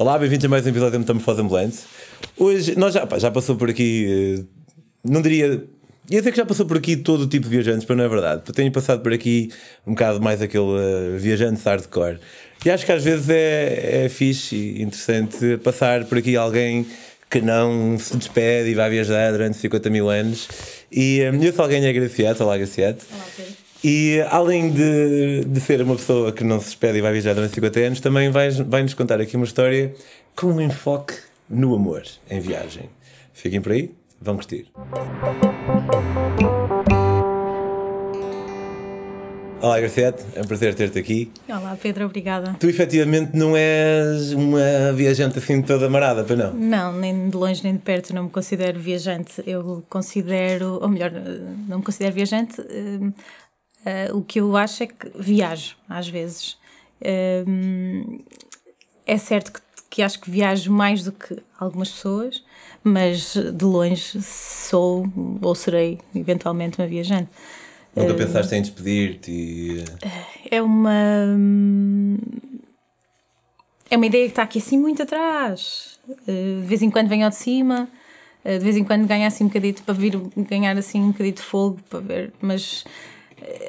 Olá, bem-vindos a mais um episódio do Metamorfose Ambulante. Hoje, nós já, pá, já passou por aqui, eh, não diria Ia dizer que já passou por aqui todo o tipo de viajantes, mas não é verdade. Tenho passado por aqui um bocado mais aquele uh, viajante hardcore. E acho que às vezes é, é fixe e interessante passar por aqui alguém que não se despede e vai viajar durante 50 mil anos. E um, eh, eu sou alguém agraciado. Olá, Graciete. Olá, Pedro. E além de, de ser uma pessoa que não se espera e vai viajar durante 50 anos, também vai, vai nos contar aqui uma história com um enfoque no amor em viagem. Fiquem por aí, vão curtir. Olá, Gracete, é um prazer ter-te aqui. Olá, Pedro, obrigada. Tu efetivamente não és uma viajante assim toda marada, para não? Não, nem de longe nem de perto não me considero viajante. Eu considero, ou melhor, não me considero viajante. Hum, Uh, o que eu acho é que viajo, às vezes. Uh, é certo que, que, acho que viajo mais do que algumas pessoas, mas de longe sou ou serei eventualmente uma viajante. Nunca uh, pensaste em despedir-te? Eh, é uma. É uma ideia que está aqui assim muito atrás. De vez em quando venho ao de cima, de vez em quando ganho assim um bocadito para vir ganhar assim um bocadito de fogo, para ver, mas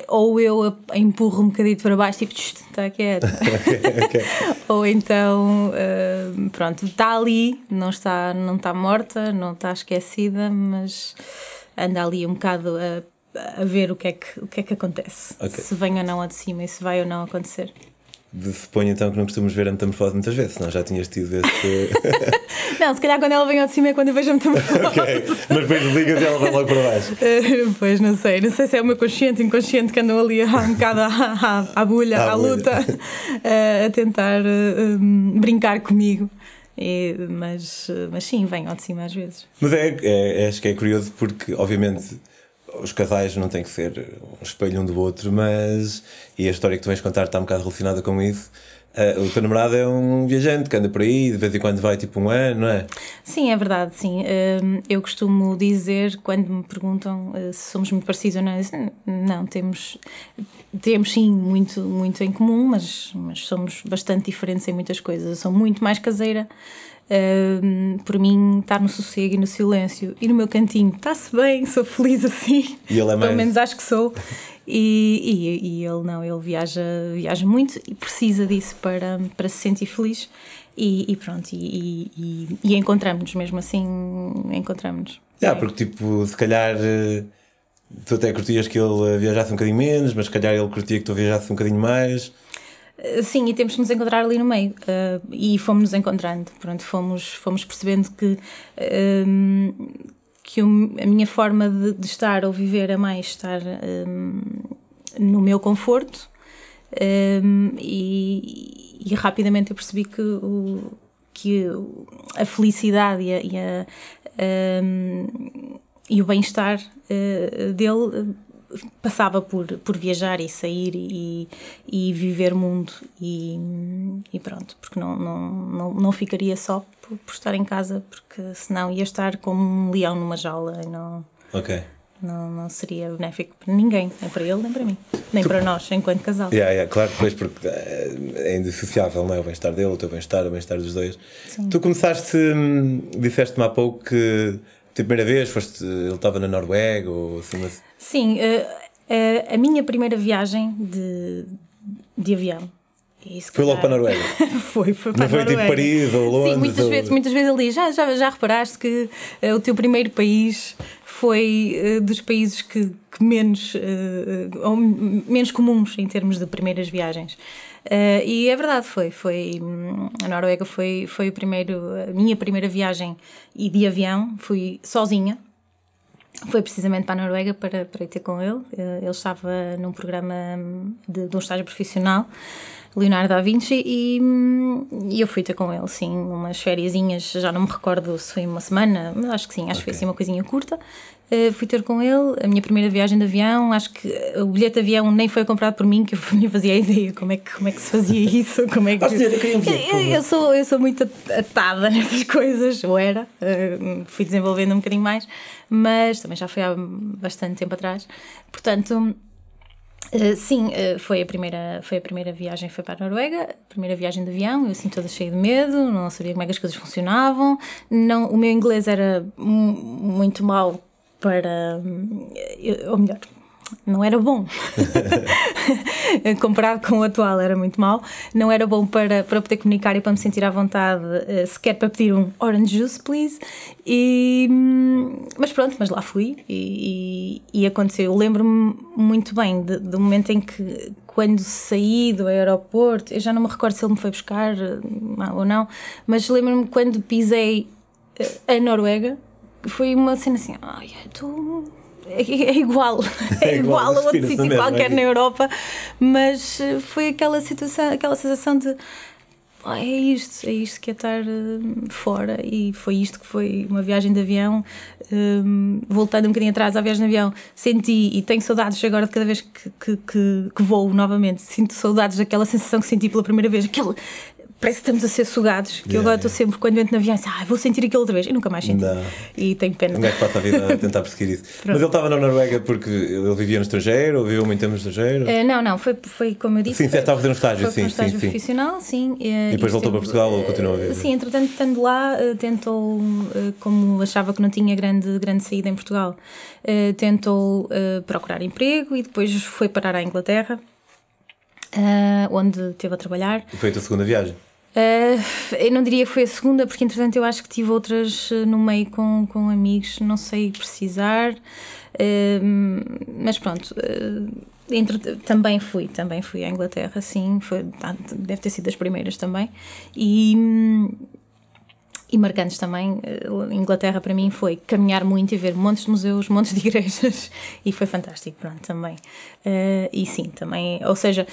ou eu a empurro um bocadinho para baixo, tipo, está quieto. okay, okay. ou então, uh, pronto, está ali, não está, não está morta, não está esquecida, mas anda ali um bocado a, a ver o que é que, o que, é que acontece, okay. se vem ou não a de cima e se vai ou não acontecer. Suponho então que não costumas ver a metamorfose muitas vezes, senão já tinhas tido esse. Não, se calhar quando ela vem ao de cima é quando eu vejo-me também. ok, mas depois ligas e ela vai logo para baixo. Uh, pois, não sei. Não sei se é o meu consciente, inconsciente que andam ali um bocado à, à, à bulha, à, à luta, uh, a tentar uh, eh, um, brincar comigo. E, mas, mas sim, vem ao de cima às vezes. Mas é, é, é, acho que é curioso porque, obviamente os casais não têm que ser um espelho um do outro, mas. E a história que tu vens contar está um bocado relacionada com isso, Uh, o teu namorado é um viajante que anda por aí, de vez em quando vai tipo um ano, não é? Sim, é verdade, sim. Uh, eu costumo dizer, quando me perguntam uh, se somos muito parecidos ou não, digo, não, temos, temos sim muito, muito em comum, mas, mas somos bastante diferentes em muitas coisas. Eu sou muito mais caseira por mim, estar tá no sossego e no silêncio e no meu cantinho, está-se bem, sou feliz assim. E ele é mais... Pelo menos acho que sou. E, e, e, ele não, ele viaja, viaja muito e precisa disso para, para se sentir feliz. E, e pronto, e, e, encontramos-nos mesmo assim, encontramos-nos. Yeah, porque tipo, se calhar eh, tu até curtias que ele viajasse um bocadinho menos, mas se calhar ele curtia que tu viajasse um bocadinho mais. Eh, sim, e temos que nos encontrar ali no meio. Uh, e fomos nos encontrando. Pronto, fomos, fomos percebendo que, um, eh, que o, a minha forma de, de, estar ou viver é mais estar um, no meu conforto. Um, e, e, rapidamente eu percebi que, o, que a felicidade e, a, e, a, e o bem-estar uh, dele passava por, por viajar e sair e, e viver mundo e, e pronto, porque não, não, não, não ficaria só por, por, estar em casa, porque senão ia estar como um leão numa jaula e não, okay. não, não seria benéfico para ninguém, nem para ele, nem para mim, nem tu... para nós, enquanto casal. Yeah, yeah, claro, pois, porque eh, é indissociável, não é? O bem-estar dele, o teu bem-estar, o bem-estar dos dois. Sim. Tu começaste, hum, disseste-me há pouco que primeira vez foste. Ele estava na Noruega ou assim, Sim, a, eh, a, eh, a minha primeira viagem de, de avião isso, foi logo para a Noruega. foi, foi para Não foi de tipo Paris ou Londres. Sim, muitas, ou... Vezes, muitas vezes ali. Já, já, já reparaste que uh, o teu primeiro país foi uh, dos países que, que menos, uh, ou menos comuns em termos de primeiras viagens. Uh, e é verdade, foi. foi a Noruega foi, foi o primeiro, a minha primeira viagem e de avião, fui sozinha. Foi precisamente para a Noruega para, para ir ter com ele. Eh, ele estava num programa hum, de, de um estágio profissional, Leonardo da Vinci, e, hum, e, eu fui ter com ele, sim, umas fériasinhas, já não me recordo se foi uma semana, mas acho que sim, acho okay. que foi assim uma coisinha curta. Eh, fui ter com ele, a minha primeira viagem de avião. Acho que o bilhete de avião nem foi comprado por mim, que eu nem fazia ideia como é que, como é que se fazia isso. Como é que... eu, sou, eu sou muito atada nessas coisas, ou era, eh, fui desenvolvendo um bocadinho mais, mas também já foi há bastante tempo atrás. Portanto. Uh, sim, uh, foi, a primeira, foi a primeira viagem, foi para a Noruega, primeira viagem de avião, eu assim toda cheia de medo, não sabia como é que as coisas funcionavam, não, o meu inglês era muito mau para. Ou melhor, não era bom. Comparado com o atual, era muito mal. Não era bom para, para poder comunicar e para me sentir à vontade, eh, sequer para pedir um orange juice, please. E, mas pronto, mas lá fui e, e, e aconteceu. Lembro-me muito bem de, do momento em que, quando saí do aeroporto, eu já não me recordo se ele me foi buscar eh, ou não, mas lembro-me quando pisei eh, a Noruega foi uma cena assim, ai, é, é, é, é igual, é igual a outro sítio qualquer na Europa, mas eh, foi aquela situação, aquela sensação de ah, é isto, é isto que é estar eh, fora e foi isto que foi uma viagem de avião, um, ehm, voltando um bocadinho atrás à viagem de avião, senti e tenho saudades agora de cada vez que, que, que, que voo novamente, sinto saudades daquela sensação que senti pela primeira vez, aquele parece que estamos a ser sugados. Que yeah, eu agora estou yeah. sempre, quando entro na viagem, assim, ah, vou sentir aquilo outra vez. e nunca mais senti. Não. E tenho pena. Um gajo passa a vida a tentar perseguir isso. Mas ele estava na Noruega porque ele vivia no estrangeiro ou viveu muito tempo no estrangeiro? Uh, não, não, foi, foi como eu disse. Sim, foi, estava a fazer um estágio, foi sim. Um estágio sim, profissional, sim. sim. Eh, e, depois voltou para Portugal ou eh, continuou a viver? Sim, entretanto, estando lá, tentou, como achava que não tinha grande, grande saída em Portugal, tentou procurar emprego e depois foi parar à Inglaterra. onde teve a trabalhar. E foi a tua segunda viagem? Uh, eu não diria que foi a segunda, porque entretanto eu acho que tive outras eh, no meio com, com amigos, não sei precisar, uh, mas pronto. Uh, entre, também fui, também fui à Inglaterra, sim, foi, tá, deve ter sido das primeiras também. E, e marcantes também, Inglaterra para mim foi caminhar muito e ver montes de museus, montes de igrejas, e foi fantástico, pronto, também. Uh, e sim, também, ou seja,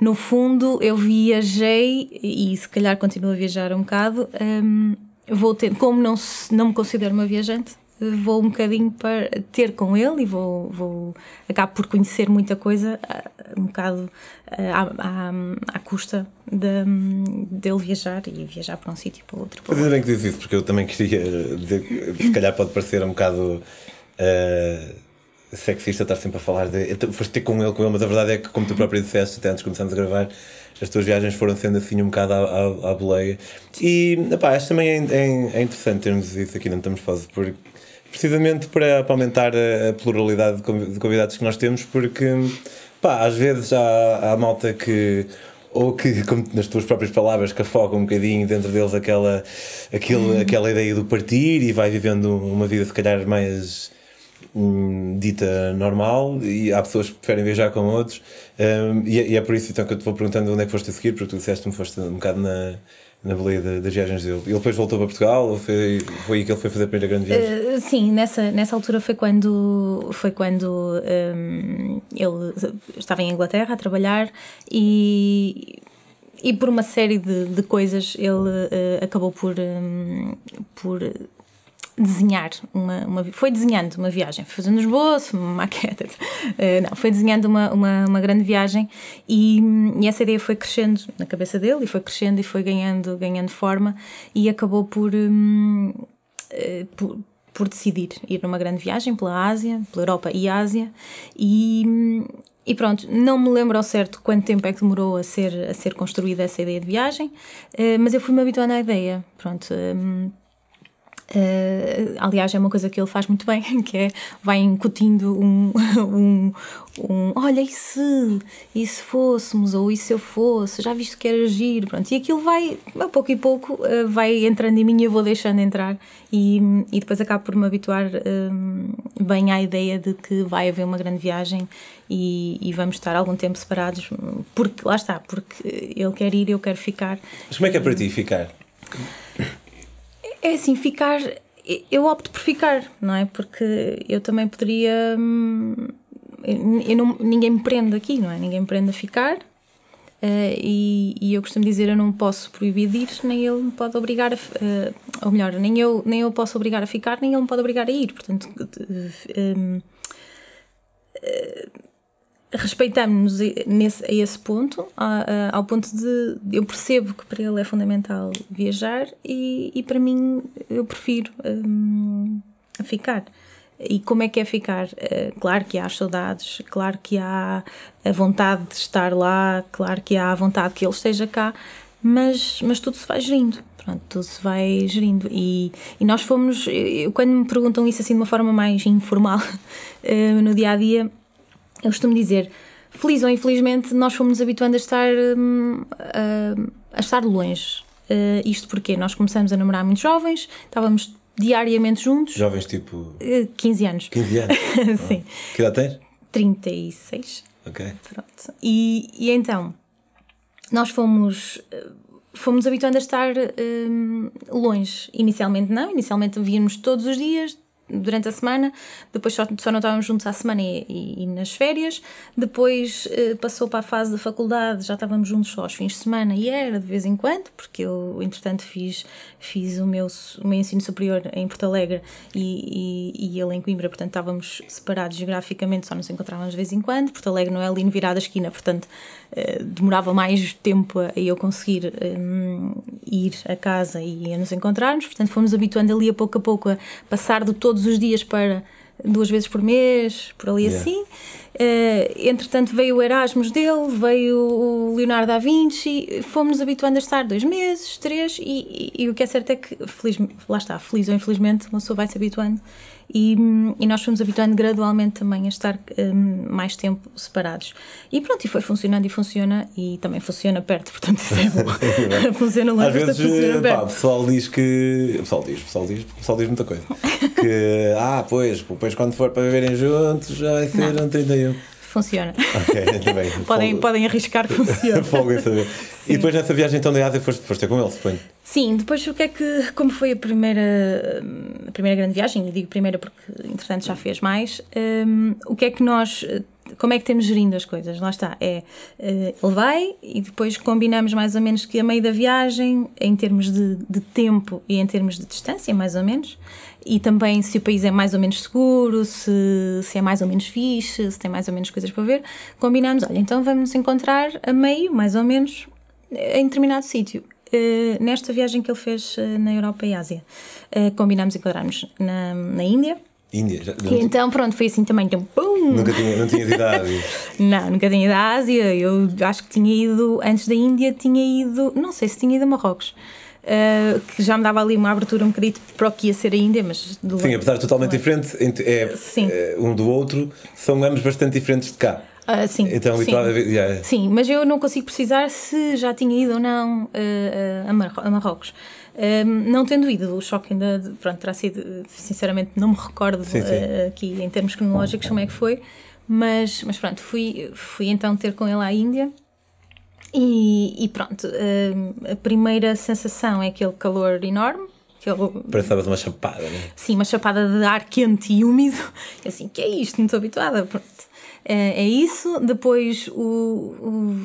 no fundo, eu viajei e se calhar continuo a viajar um bocado. Um, vou ter, como não, não me considero uma viajante, vou um bocadinho para ter com ele e vou, vou acabo por conhecer muita coisa ah, um bocado ah, à, à, à custa de, dele viajar e viajar para um sítio para outro. Para é bem que diz isso, porque eu também queria dizer, se calhar pode parecer um bocado. Uh, sexista estar sempre a falar de. Eu foste ter com ele, com ele, mas a verdade é que, como tu uhum. próprio disseste, até antes começamos a gravar, as tuas viagens foram sendo assim um bocado à, à, à boleia. E, pá, acho também é, é, é, interessante termos isso aqui na Metamorfose, porque, precisamente para, para aumentar a, a, pluralidade de convidados que nós temos, porque, pá, às vezes há, há malta que ou que, como nas tuas próprias palavras, que afoga um bocadinho dentro deles aquela, aquele, hum. aquela ideia do partir e vai vivendo uma vida, se calhar, mais dita normal e há pessoas que preferem viajar com outros um, e, é, e, é por isso então que eu te vou perguntando onde é que foste a seguir, porque tu disseste-me foste um bocado na, na beleza das viagens dele. Ele depois voltou para Portugal ou foi, foi aí que ele foi fazer a primeira grande viagem? Uh, sim, nessa, nessa altura foi quando, foi quando um, ele estava em Inglaterra a trabalhar e e por uma série de, de coisas ele uh, acabou por, um, por desenhar uma, uma foi desenhando uma viagem, foi fazendo esboço, uma maqueta, uh, não, foi desenhando uma, uma, uma grande viagem e, e, essa ideia foi crescendo na cabeça dele e foi crescendo e foi ganhando, ganhando forma e acabou por, um, uh, eh, por por decidir ir numa grande viagem pela Ásia, pela Europa e Ásia, e, hum, e, pronto, não me lembro ao certo quanto tempo é que demorou a ser, a ser construída essa ideia de viagem, eh, mas eu fui-me habituando à ideia, pronto. Hum, Uh, aliás, é uma coisa que ele faz muito bem, que é vai incutindo um, um, um olha, e se, e se fôssemos, ou e se eu fosse, já viste que era agir, pronto, e aquilo vai, a pouco e pouco, uh, vai entrando em mim e eu vou deixando entrar e, e depois acabo por me habituar eh, bem à ideia de que vai haver uma grande viagem e, e, vamos estar algum tempo separados, porque, lá está, porque ele quer ir, e eu quero ficar. Mas como é que é para ti ficar? É assim, ficar. Eu opto por ficar, não é? Porque eu também poderia. Hum, eu não, ninguém me prende aqui, não é? Ninguém me prende a ficar. Uh, e, e, eu costumo dizer eu não posso proibir de ir, nem ele me pode obrigar a, uh, ou melhor, nem eu, nem eu posso obrigar a ficar, nem ele me pode obrigar a ir. Portanto, uh, respeitamos-nos a esse ponto, ao ponto de eu percebo que para ele é fundamental viajar e, e para mim eu prefiro hum, ficar. E como é que é ficar? Eh, claro que há saudades, claro que há a vontade de estar lá, claro que há a vontade que ele esteja cá, mas, mas tudo se vai gerindo. Pronto, tudo se vai gerindo. E, e nós fomos, eu, quando me perguntam isso assim de uma forma mais informal, eh, no dia a dia, eu costumo dizer, feliz ou infelizmente, nós fomos-nos habituando a estar, hum, a, a estar longe. Uh, isto porque nós começamos a namorar muito jovens, estávamos diariamente juntos. Jovens tipo. Uh, eh, 15 anos. 15 anos. Ah. Sim. Ah. Que idade tens? 36. Ok. Pronto. E, e então, nós fomos. Fomos habituando a estar hum, longe. Inicialmente não, inicialmente víamos todos os dias, durante a semana, depois só, só não estávamos juntos à semana e, e, e nas férias, depois eh, passou para a fase da faculdade, já estávamos juntos só aos fins de semana e era de vez em quando, porque eu entretanto fiz, fiz o, meu, o meu ensino superior em Porto Alegre e, e, e ele em Coimbra, portanto estávamos separados geograficamente, só nos encontrávamos de vez em quando, Porto Alegre não é ali no virado da esquina, portanto eh, demorava mais tempo a, a eu conseguir ehm, ir a casa e a nos encontrarmos, portanto fomos habituando ali a pouco a pouco a passar do todo todos os dias para duas vezes por mês, por ali yeah. assim. Uh, entretanto, veio o Erasmus dele, veio o Leonardo da Vinci, fomos-nos habituando a estar dois meses, três, e, e, e, o que é certo é que, feliz, lá está, feliz ou infelizmente, uma pessoa vai se habituando e, e nós fomos habituando gradualmente também a estar um, mais tempo separados. E pronto, e foi funcionando e funciona, e também funciona perto, portanto isso é bom. funciona longe, Às vezes, pá, o pessoal diz que. O pessoal diz, o pessoal diz, o pessoal diz muita coisa. Que, ah, pois, pois quando for para viverem juntos já vai ser não. um 31 funciona. bem. podem, podem arriscar que funciona. É em saber. E depois nessa viagem então de Ásia foste, foste ter com ele, suponho? Sim, depois o que é que, como foi a primeira, a primeira grande viagem, e digo primeira porque entretanto já fez mais, um, o que é que nós como é que temos gerindo as coisas? Lá está, é eh, ele vai e depois combinamos mais ou menos que a meio da viagem, em termos de, de tempo e em termos de distância, mais ou menos, e também se o país é mais ou menos seguro, se, se é mais ou menos fixe, se tem mais ou menos coisas para ver. combinamos olha, então vamos nos encontrar a meio, mais ou menos, em determinado sítio. Uh, nesta viagem que ele fez uh, na Europa e Ásia. Uh, eh, combinámos encontrarmos na, na Índia. Índia, já, não, então pronto, foi assim também, então pum! Nunca tinha, não tinha ido à Ásia. não, nunca tinha ido à Ásia. Eu acho que tinha ido, antes da Índia, tinha ido, não sei se tinha ido a Marrocos uh, que já me dava ali uma abertura um bocadinho para o que ia ser ainda, mas... Sim, apesar de totalmente é. diferente, é, é um do outro, são ambos bastante diferentes de cá. Uh, sim, então, sim. Yeah. sim, mas eu não consigo precisar se já tinha ido ou não uh, a, Marro a, Marrocos. Ehm, não tendo ido, o choque ainda pronto, terá sido, sinceramente, não me recordo sim, sim. aqui em termos cronológicos como é que foi, mas, mas pronto, fui, fui então ter com ele à Índia e, e pronto, uh, a primeira sensação é aquele calor enorme. Aquele... Pensavas uma chapada, não é? Sim, uma chapada de ar quente e úmido. assim, que é isto? Não estou habituada. Pronto. Uh, é isso. Depois o, o,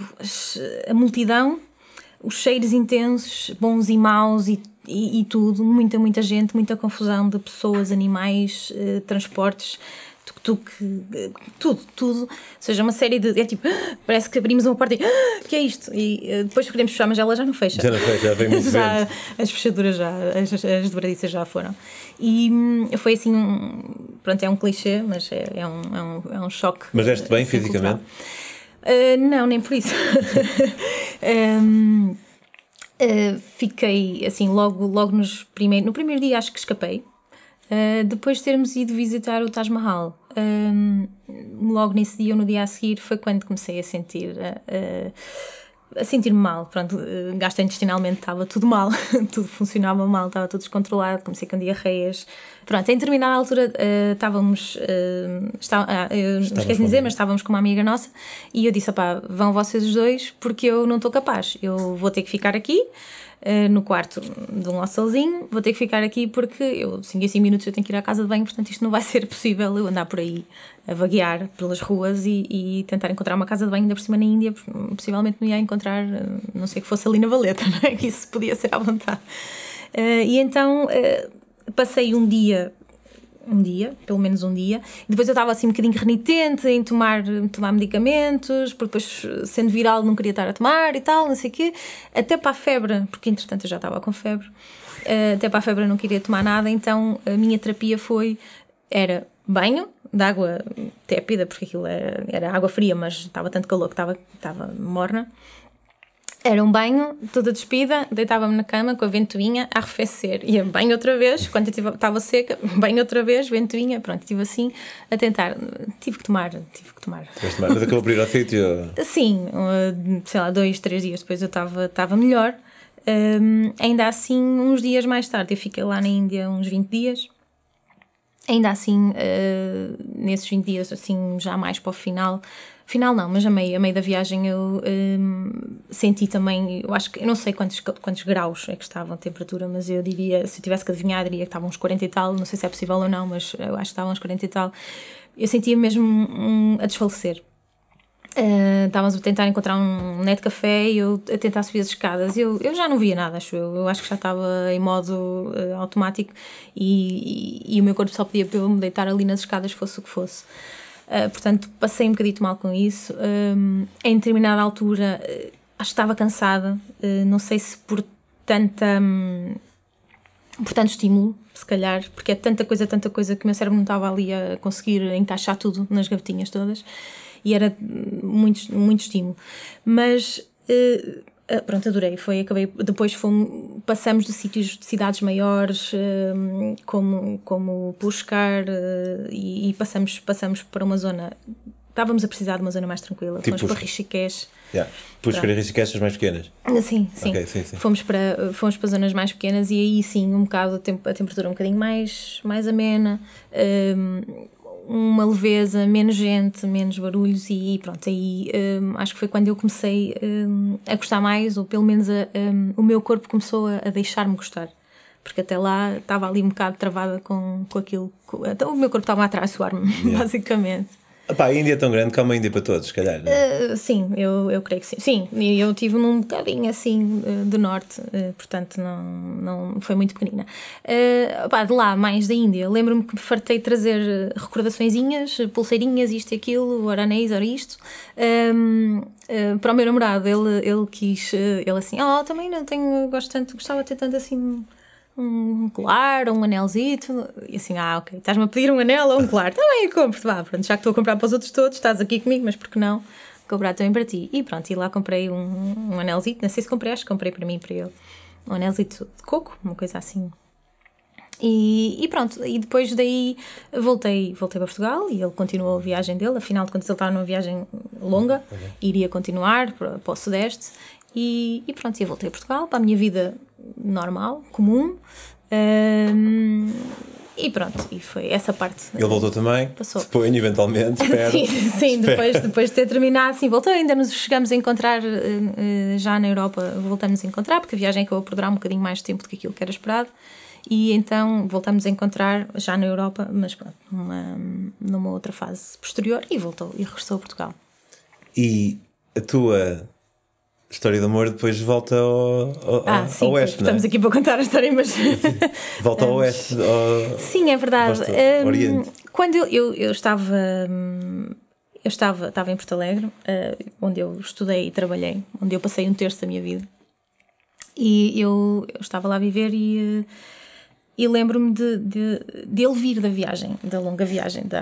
a multidão, os cheiros intensos, bons e maus e e, e, tudo, muita, muita gente, muita confusão de pessoas, animais, eh, transportes, tu que. tudo, tudo. Ou seja, uma série de. É tipo, parece que abrimos uma porta e. Ah, que é isto? E eh, depois podemos fechar, mas ela já não fecha. Já não fecha, já vem muito já, As fechaduras já, as, as dobradiças já foram. E hum, foi assim, pronto, é um clichê, mas é, é, um, é, um, é um choque. Mas deste bem fisicamente? Uh, não, nem por isso. um, uh, eh, fiquei assim, logo, logo nos primeiros, no primeiro dia acho que escapei. Uh, depois de termos ido visitar o Taj Mahal um, logo nesse dia ou no dia a seguir, foi quando comecei a sentir. Uh, a sentir-me mal, pronto, eh, gasto intestinalmente estava tudo mal, tudo funcionava mal, estava tudo descontrolado, comecei com diarreias. Pronto, em determinada altura uh, estávamos, uh, está, uh, esqueci de dizer, mas estávamos com uma amiga nossa e eu disse: opá, vão vocês os dois porque eu não estou capaz, eu vou ter que ficar aqui. Eh, no quarto de um hostelzinho. Vou ter que ficar aqui porque eu, 5 em 5 minutos eu tenho que ir à casa de banho, portanto isto não vai ser possível eu andar por aí a vaguear pelas ruas e, e tentar encontrar uma casa de banho ainda por cima na Índia, possivelmente não ia encontrar, eh, não sei que fosse ali na Valeta, não é? que isso podia ser à vontade. Uh, e então uh, passei um dia um dia, pelo menos um dia. E depois eu estava assim um bocadinho renitente em tomar, tomar medicamentos, porque depois, sendo viral, não queria estar a tomar e tal, não sei o quê. Até para a febre, porque entretanto eu já estava com febre. Eh, até para a febre eu não queria tomar nada, então a minha terapia foi... Era banho de água tépida, porque aquilo era, era água fria, mas estava tanto calor que estava, estava morna. Era um banho, toda despida, deitava-me na cama com a ventoinha a arrefecer. Ia banho outra vez, quando estava seca, banho outra vez, ventoinha, pronto, estive assim a tentar. Tive que tomar, tive que tomar. mas acabou por ir ao sítio? Sim, uh, sei lá, dois, três dias depois eu estava, estava melhor. Um, ainda assim, uns dias mais tarde, eu fiquei lá na Índia uns 20 dias. Ainda assim, uh, nesses 20 dias, assim, já mais para o final, Final não, mas a meio, a meio da viagem eu hum, senti também, eu acho que, eu não sei quantos, quantos graus é que estavam a temperatura, mas eu diria, se eu tivesse que adivinhar, diria que estavam uns 40 e tal, não sei se é possível ou não, mas eu acho que estavam uns 40 e tal. Eu sentia mesmo a desfalecer. Uh, estávamos a tentar encontrar um net café e eu a tentar subir as escadas. Eu, eu já não via nada, acho eu. Eu acho que já estava em modo uh, automático e, e, e, o meu corpo só podia para eu me deitar ali nas escadas, fosse o que fosse. Eh, portanto, passei um bocadito mal com isso. Ehm, em determinada altura, uh, acho que estava cansada, uh, não sei se por tanta. Um, por tanto estímulo, se calhar, porque é tanta coisa, tanta coisa que o meu cérebro não estava ali a conseguir encaixar tudo nas gavetinhas todas e era hum, muito, muito estímulo. Mas. Uh, ah, pronto, adorei. Foi, acabei, depois fomos, passamos de sítios de cidades maiores, hum, como, como Pushkar, ah, e, e, passamos, passamos para uma zona. Estávamos a precisar de uma zona mais tranquila. Tipo fomos para Rishikesh. Yeah. Pushkar e Rishikesh as mais pequenas? Sim, ah, sim. Okay, sim, sim. Fomos, para, fomos para zonas mais pequenas e aí sim, um bocado, a, temp a temperatura um bocadinho mais, mais amena. Um, uma leveza, menos gente, menos barulhos e pronto, aí um, acho que foi quando eu comecei um, a gostar mais, ou pelo menos a, um, o meu corpo começou a, a deixar-me gostar. Porque até lá estava ali um bocado travada com, com aquilo. Com, então o meu corpo estava a traiçoar-me, yeah. basicamente. Epá, a Índia é tão grande que há uma Índia para todos, se calhar. Uh, sim, eu, eu creio que sim. Sim, eu estive num bocadinho assim eh, do norte, eh, portanto não, não foi muito pequenina. Uh, de lá, mais da Índia, lembro-me que me fartei trazer recordaçõezinhas, pulseirinhas, isto e aquilo, ora anéis, ora isto. Um, ehm, para o meu namorado, ele, ele quis, ele assim, oh, também não tenho, gosto tanto, gostava de ter tanto assim um colar ou um anelzito. E assim, ah, ok, estás-me a pedir um anel ou um colar? Também tá eu compro vá, pronto, já que estou a comprar para os outros todos, estás aqui comigo, mas por que não comprar também para ti? E pronto, e lá comprei um, um anelzito, não sei se comprei, acho que comprei para mim para ele. Um anelzito de coco, uma coisa assim. E, e, pronto, e depois daí voltei, voltei para Portugal e ele continuou a viagem dele, afinal de contas ele estava numa viagem longa, uhum. iria continuar para, para o Sudeste e, e pronto, eu voltei a Portugal para a minha vida normal, comum. Um, e pronto, e foi essa parte. Ele voltou também? Passou. Suponho, eventualmente. Espero. sim, sim espero. Depois, depois de ter terminado, sim, voltou. Ainda nos chegamos a encontrar eh, eh, já na Europa, voltamos a encontrar, porque a viagem acabou por durar um bocadinho mais tempo do que aquilo que era esperado. E então voltamos a encontrar já na Europa, mas pronto, numa, numa outra fase posterior, e voltou e regressou a Portugal. E a tua História de amor depois volta ao, ao, ah, ao oeste, é? Estamos é? aqui para contar a história, mas. volta ao oeste. Ao... Sim, é verdade. Um, quando eu, eu, eu estava. Hum, eu estava, estava em Porto Alegre, uh, onde eu estudei e trabalhei, onde eu passei um terço da minha vida. E eu, eu estava lá a viver e. Uh, e lembro-me de, de, de, ele vir da viagem, da longa viagem da,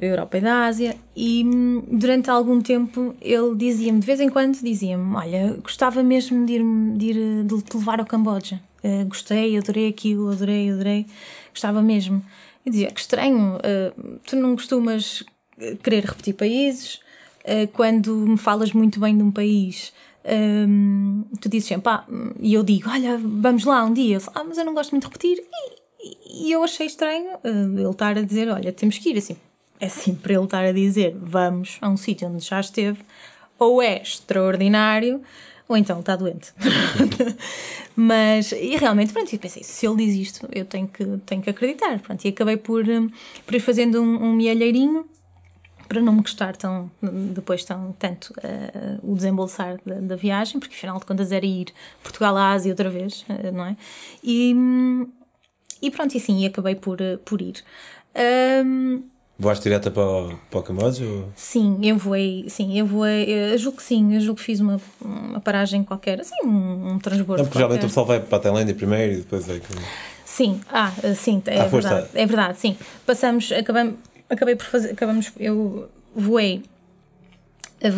Europa e da Ásia, e hum, durante algum tempo ele dizia-me, de vez em quando, dizia-me: Olha, gostava mesmo de, ir, de, ir, de te levar ao Camboja. Uh, gostei, adorei aquilo, adorei, adorei, gostava mesmo. E dizia: Que estranho, uh, tu não costumas eh, querer repetir países, uh, quando me falas muito bem de um país um, tu dizes sempre, ah, hum", e eu digo, olha, vamos lá um dia. Eu falo, ah, mas eu não gosto muito de repetir. E, e eu achei estranho uh, ele estar a dizer, olha, temos que ir assim. É sempre ele estar a dizer, vamos a um sítio onde já esteve, ou é extraordinário, ou então está doente. mas, e realmente, pronto, eu pensei, se ele diz isto, eu tenho que, tenho que acreditar. Pronto, e acabei por, hum, por ir fazendo um, um mielheirinho para não me custar tão, depois tão, tanto uh, o desembolsar da, da, viagem, porque afinal de contas era ir Portugal à Ásia outra vez, uh, não é? E, e pronto, e sim, acabei por, eh, por ir. Um, Voaste direta para o, para o Camboja? Sim, eu voei, sim, eu voei, eu julgo que sim, eu julgo que fiz uma, uma paragem qualquer, assim, um, um transbordo. Não, porque geralmente o pessoal vai para a Tailândia primeiro e depois vai. Sim, ah, sim, é, verdade, é verdade, sim. Passamos, acabamos, acabei por fazer, acabamos, eu voei,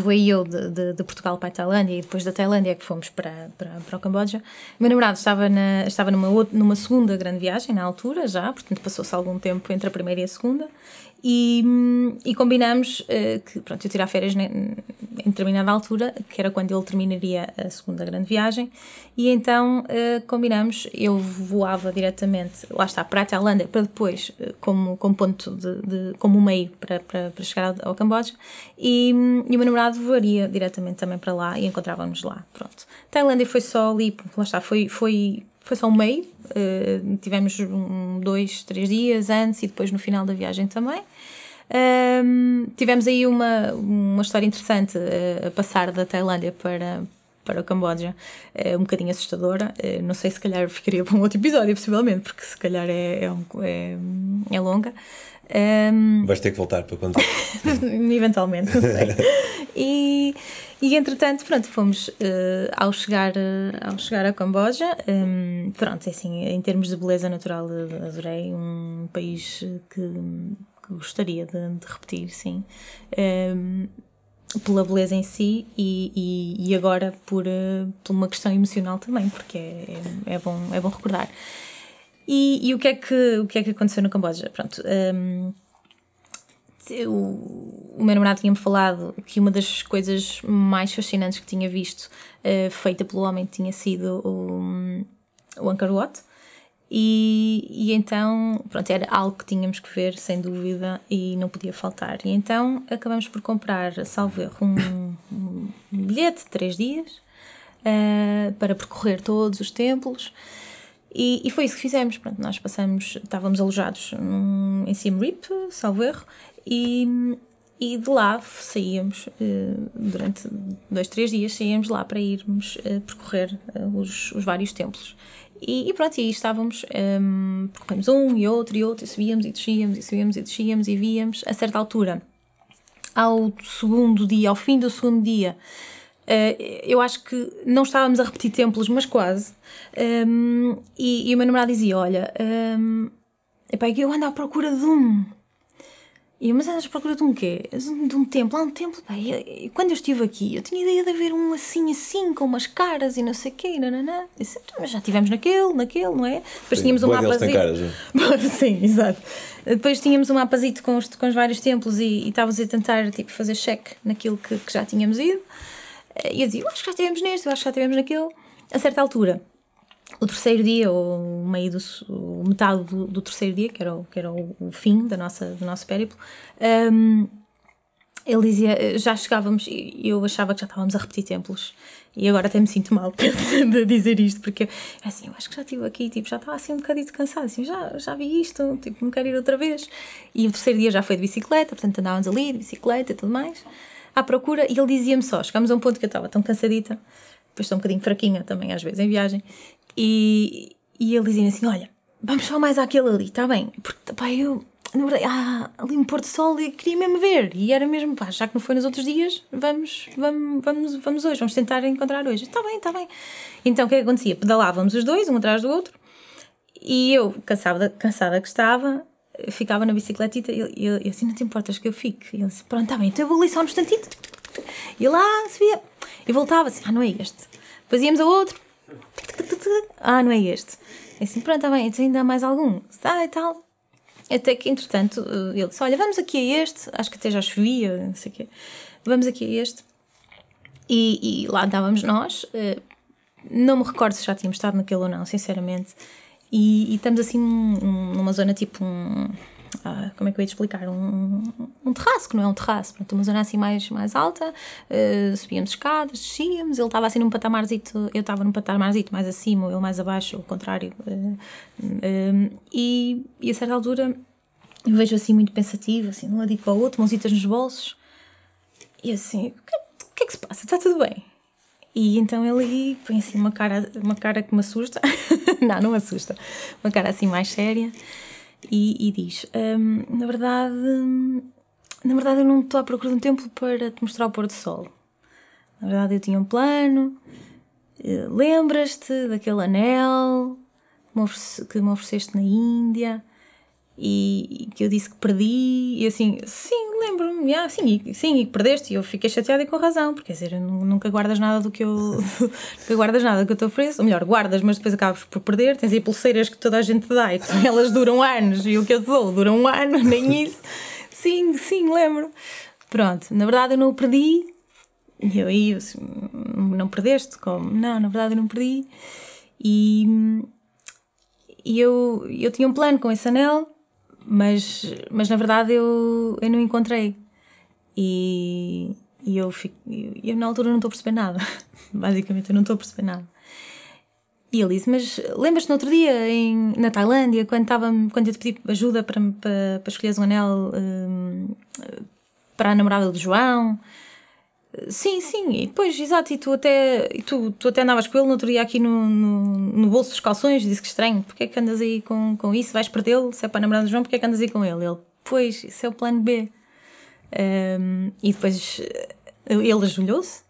voei eu de, de, de, Portugal para a Tailândia e depois da Tailândia é que fomos para, para, para o Camboja. O meu namorado estava, na, estava numa, outra, numa segunda grande viagem na altura já, portanto passou-se algum tempo entre a primeira e a segunda e, e combinamos uh, que pronto, eu tirar férias em determinada altura, que era quando ele terminaria a segunda grande viagem, e então uh, combinamos, eu voava diretamente, lá está, para a Tailândia, para depois, eh, como, como ponto de, de como meio para, para, para, chegar ao, Camboja, e, e o meu namorado voaria diretamente também para lá e encontrávamos lá, pronto. Tailândia foi só ali, lá está, foi, foi foi só um meio, uh, tivemos um, dois, três dias antes e depois no final da viagem também. Um, ehm, tivemos aí uma, uma história interessante uh, a passar da Tailândia para, para o Camboja, uh, um bocadinho assustadora. Uh, não sei se calhar ficaria para um outro episódio, possivelmente, porque se calhar é, é, um, é, é longa. Um... Vais ter que voltar para quando Eventualmente, não sei. e, e entretanto, pronto, fomos uh, ao, chegar, uh, ao chegar a Camboja. Um, pronto, assim, em termos de beleza natural, adorei. Um país eh, que, que gostaria de, de, repetir, sim. Um, pela beleza em si e, e, e agora por, uh, por uma questão emocional também, porque é, é, é bom, é bom recordar. E, e, o, que é que, o que é que aconteceu no Camboja? Pronto. Um, eu, o meu namorado tinha-me falado que uma das coisas mais fascinantes que tinha visto uh, feita pelo homem tinha sido o, o Angkor Wat. E, e então, pronto, era algo que tínhamos que ver, sem dúvida, e não podia faltar. E então acabamos por comprar, salvo erro, um, um bilhete de três dias uh, para percorrer todos os templos. E, e, foi isso que fizemos. Pronto, nós passamos, estávamos alojados num, em Siem Reap, salvo erro, e, e de lá saíamos eh, durante dois, três dias, saíamos lá para irmos eh, percorrer eh, os, os vários templos. E, e, pronto, e aí estávamos, um, ehm, percorremos um e outro e outro, e subíamos e descíamos e subíamos e descíamos e víamos. A certa altura, ao segundo dia, ao fim do segundo dia, eh, eu acho que não estávamos a repetir templos, mas quase. Um, ehm, e, e, o meu namorado dizia: Olha, um, ehm, eu ando à procura de um. E eu, mas andas à procura de um quê? De um templo. Há um templo. Pá, eu, quando eu estive aqui, eu tinha ideia de haver um assim, assim, com umas caras e não sei o quê. Nananã. Disse, então, mas já tivemos naquele, naquele, não é? Depois sim, tínhamos um mapazito. Caras, sim, exato. Depois tínhamos um mapazito com os, com os vários templos e, estávamos a tentar tipo, fazer check naquilo que, que já tínhamos ido. E eu dizia, eu acho que já estivemos neste, eu acho que já estivemos naquele. A certa altura, o terceiro dia, ou meio do, metade do, do terceiro dia, que era o, que era o, o fim da nossa, do nosso périplo, um, ele dizia, já chegávamos, e eu achava que já estávamos a repetir templos. E agora até me sinto mal de dizer isto, porque é assim, eu acho que já estive aqui, tipo, já estava assim um bocadinho cansado, assim, já, já vi isto, tipo, não quero ir outra vez. E o terceiro dia já foi de bicicleta, portanto andávamos ali de bicicleta e tudo mais à procura e ele dizia-me só: chegámos a um ponto que eu estava tão cansadita, depois estou um bocadinho fraquinha também, às vezes, em viagem, e, e ele dizia assim: olha, vamos só mais àquele ali, está bem? Porque, pá, eu. Ah, ali um pôr sol e queria mesmo ver. E era mesmo, pá, já que não foi nos outros dias, vamos, vamos, vamos, vamos hoje, vamos tentar encontrar hoje. Está bem, está bem. Então o que é que acontecia? Pedalávamos os dois, um atrás do outro, e eu, cansada, cansada que estava, ficava na bicicletita e eu, eu, eu assim, não te importas que eu fique? E ele disse, pronto, está bem, então eu vou ali só um instantinho. E lá subia. E voltava assim, ah, não é este. Depois íamos a outro. Ah, não é este. E assim, pronto, está bem, então ainda há mais algum. Ah, e tal. Até que, entretanto, eh, ele disse, olha, vamos aqui a este. Acho que até já chovia, não sei o quê. Vamos aqui a este. E, e lá andávamos nós. Eh, não me recordo se já tínhamos estado naquele ou não, sinceramente. E, estamos assim numa zona tipo um. Ah, como é que eu ia te explicar? Um, um terraço, que não é um terraço, pronto, uma zona assim mais, mais alta, uh, subíamos escadas, descíamos, ele estava assim num patamarzito, eu estava num patamarzito mais acima, ele mais abaixo, o contrário, uh, uh, e, e a certa altura eu vejo assim muito pensativo, assim, de um lado para o outro, mãozitas nos bolsos, e assim, o que, é, o que é que se passa? Está tudo bem? E então ele põe assim uma cara, uma cara que me assusta. não, não assusta. Uma cara assim mais séria. E, e diz: um, Na verdade, na verdade, eu não estou à procura de um templo para te mostrar o pôr do sol. Na verdade, eu tinha um plano. Eh, lembras-te daquele anel que me ofereceste na Índia? e, que eu disse que perdi, e assim, sim, lembro-me, ah, sim, e, sim, e perdeste, e eu fiquei chateada e com razão, porque quer dizer, nunca guardas nada do que eu nunca guardas nada do que eu te ofereço, ou melhor, guardas, mas depois acabas por perder, tens aí pulseiras que toda a gente te dá e que elas duram anos, e o que eu te dou dura um ano, nem isso. Sim, sim, lembro. Pronto, na verdade eu não o perdi, e eu aí, assim, não perdeste? Como? Não, na verdade eu não perdi. E, e eu, eu tinha um plano com esse anel mas, mas na verdade eu, eu não encontrei. E, e eu, fico, eu, eu, na altura não estou a perceber nada. Basicamente, eu não estou a perceber nada. E ele disse: Mas lembras-te no outro dia, em, na Tailândia, quando, tava, quando eu te pedi ajuda para, para, para escolheres um anel um, para a namorada do João? Sim, sim, e depois, exato, e tu até, e tu, tu até andavas com ele no outro dia aqui no, no, no, bolso dos calções, disse que estranho, porque é que andas aí com, com isso? Vais perdê-lo? Se é para namorar do João, porque é que andas aí com ele? Ele, pois, isso é o plano B. Um, e depois eh, ele ajoelhou-se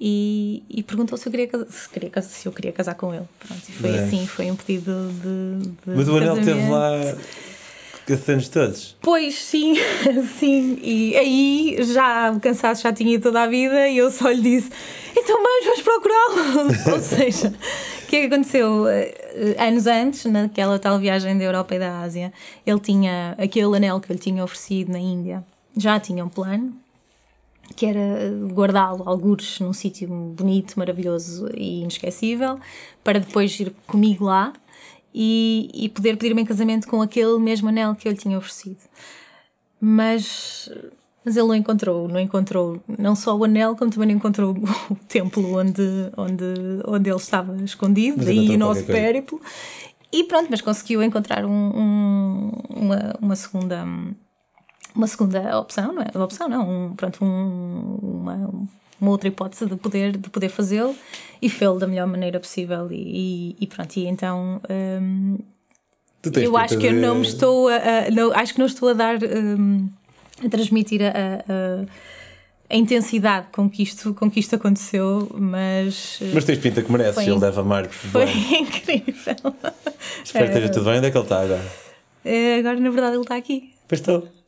e, e, perguntou se eu, queria, se, queria, se eu queria casar com ele. Pronto, e foi é. assim, foi um pedido de. de Mas o Anel teve lá. Cansados todos? Pois sim, sim. E aí já cansado já tinha toda a vida e eu só lhe disse: então vamos, vamos procurá-lo. Ou seja, o que é que aconteceu? Eh, anos antes, naquela tal viagem da Europa e da Ásia, ele tinha aquele anel que eu lhe tinha oferecido na Índia, já tinha um plano, que era eh, guardá-lo algures num sítio bonito, maravilhoso e inesquecível, para depois ir comigo lá e, e poder pedir-me em casamento com aquele mesmo anel que eu lhe tinha oferecido. Mas, mas ele não encontrou, não encontrou não só o anel, como também não encontrou o templo onde, onde, onde ele estava escondido, mas daí o nosso périplo. E pronto, mas conseguiu encontrar um, um, uma, uma segunda uma segunda opção, não é? Opção, não, um, pronto, um, uma, uma outra hipótese de poder, de poder fazê-lo e fê-lo da melhor maneira possível. E, e, e pronto, e então. Um, eu acho que eu não me estou a, a, não, acho que não estou a dar um, a transmitir a, a, a, intensidade com que isto com que isto aconteceu mas hum, mas tens pinta que merece ele deve amar foi bem. incrível espero que esteja eh, tudo bem onde é que ele está agora eh, agora na verdade ele está aqui pois estou